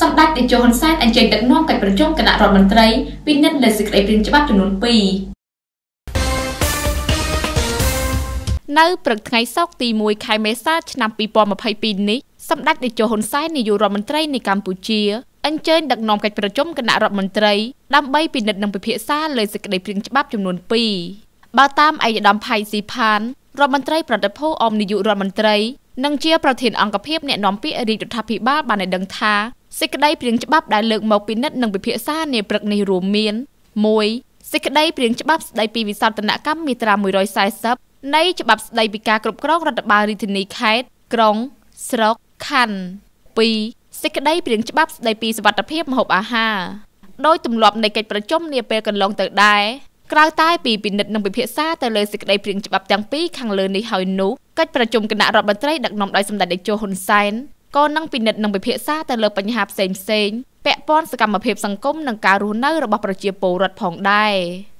សម្ដេចនាយកហ៊ុនសែនអញ្ជើញដឹកនាំកិច្ចប្រជុំគណៈរដ្ឋមន្ត្រីពិនិត្យលើសេចក្តីព្រាងច្បាប់ចំនួន2នៅព្រឹកថ្ងៃសុក្រទី1ខែមេសាឆ្នាំ2022នេះសម្ដេចនាយកហ៊ុនសែននាយករដ្ឋមន្ត្រីនៃកម្ពុជាអញ្ជើញដឹកនាំកិច្ចប្រជុំគណៈរដ្ឋមន្ត្រីដើម្បីពិនិត្យនិងពិភាក្សាលើសេចក្តីព្រាងច្បាប់ចំនួន2បើតាមឯកឧត្តមផៃស៊ីផានរដ្ឋមន្ត្រីប្រតិភូអមនាយករដ្ឋមន្ត្រីនិងជា ប្រធានអង្គភិបអ្នកនាំពាក្យរាជរដ្ឋាភិបាលបានឲ្យដឹងថាសេចក្តីព្រៀងច្បាប់ដែលលើកមកពិនិត្យនិងពិភាក្សានាព្រឹកនេះរួមមាន1សេចក្តីព្រៀងច្បាប់ស្តីពីវិសោធនកម្មមាត្រា140នៃច្បាប់ស្តីពីការគ្រប់គ្រងរដ្ឋបាលរាជធានីខេត្តក្រុងស្រុកខណ្ឌ2សេចក្តីព្រៀងច្បាប់ស្តីពីសវត្ថិភាពម្ហូបអាហារដោយទម្លាប់នៃកិច្ចប្រជុំនាពេលកន្លងទៅដែរក្រៅតែពីពិនិត្យនិងពិភាក្សាទៅលើសេចក្តីព្រៀងច្បាប់ទាំងពីរខាងលើនេះហើយនោះកិច្ចប្រជុំគណៈរដ្ឋមន្ត្រីដឹកនាំដោយសម្ដេចតេជោហ៊ុនសែនក៏នឹងពិនិត្យនិងពិភាក្សាទៅលើបញ្ហាផ្សេងៗពាក់ព័ន្ធសកម្មភាពសង្គមនិងការរស់នៅរបស់ប្រជាពលរដ្ឋផងដែរ។